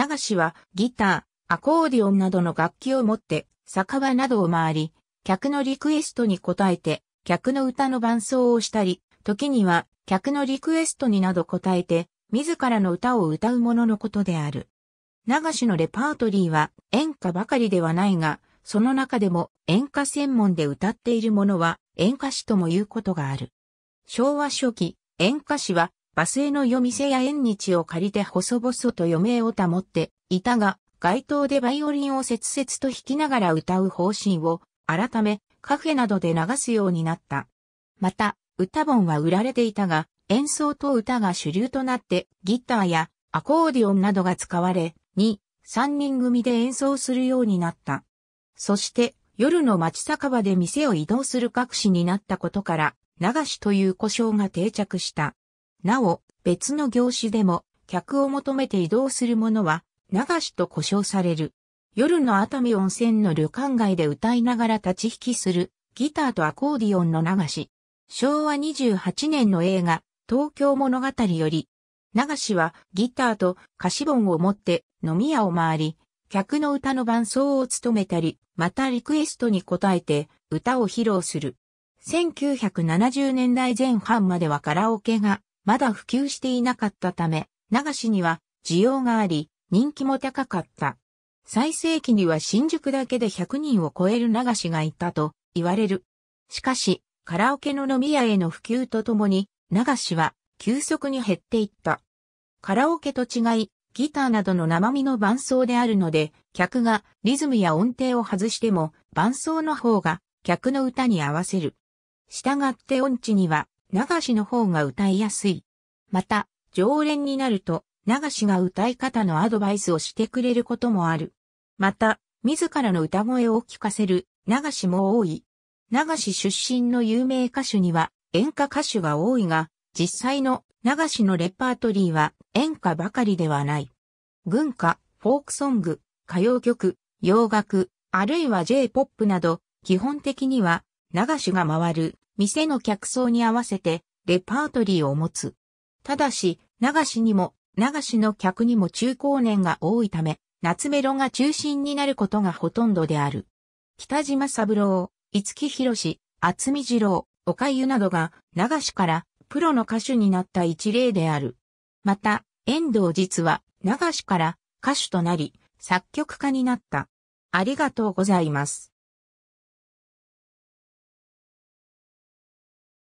流しはギター、アコーディオンなどの楽器を持って酒場などを回り、客のリクエストに応えて、客の歌の伴奏をしたり、時には客のリクエストになど応えて、自らの歌を歌う者ののことである。流しのレパートリーは演歌ばかりではないが、その中でも演歌専門で歌っているものは演歌詩とも言うことがある。昭和初期、演歌詞はバスへの夜店や縁日を借りて細々と余命を保っていたが、街頭でバイオリンを切々と弾きながら歌う方針を、改め、カフェなどで流すようになった。また、歌本は売られていたが、演奏と歌が主流となって、ギターやアコーディオンなどが使われ、2、3人組で演奏するようになった。そして、夜の街酒場で店を移動する各しになったことから、流しという呼称が定着した。なお、別の業種でも、客を求めて移動する者は、流しと呼称される。夜の熱海温泉の旅館街で歌いながら立ち弾きする、ギターとアコーディオンの流し。昭和28年の映画、東京物語より、流しはギターと歌詞本を持って飲み屋を回り、客の歌の伴奏を務めたり、またリクエストに応えて歌を披露する。1970年代前半まではカラオケがまだ普及していなかったため、流しには需要があり、人気も高かった。最盛期には新宿だけで100人を超える流しがいたと言われる。しかし、カラオケの飲み屋への普及とともに、流しは急速に減っていった。カラオケと違い、ギターなどの生身の伴奏であるので、客がリズムや音程を外しても、伴奏の方が客の歌に合わせる。従って音痴には流しの方が歌いやすい。また、常連になると、流しが歌い方のアドバイスをしてくれることもある。また、自らの歌声を聞かせる流しも多い。流し出身の有名歌手には演歌歌手が多いが、実際の流しのレパートリーは演歌ばかりではない。軍歌、フォークソング、歌謡曲、洋楽、あるいは J-POP など、基本的には流しが回る店の客層に合わせてレパートリーを持つ。ただし、流しにも、流しの客にも中高年が多いため、夏メロが中心になることがほとんどである。北島三郎、五木博士、厚見二郎、岡湯などが流しからプロの歌手になった一例である。また、遠藤実は流しから歌手となり、作曲家になった。ありがとうございます。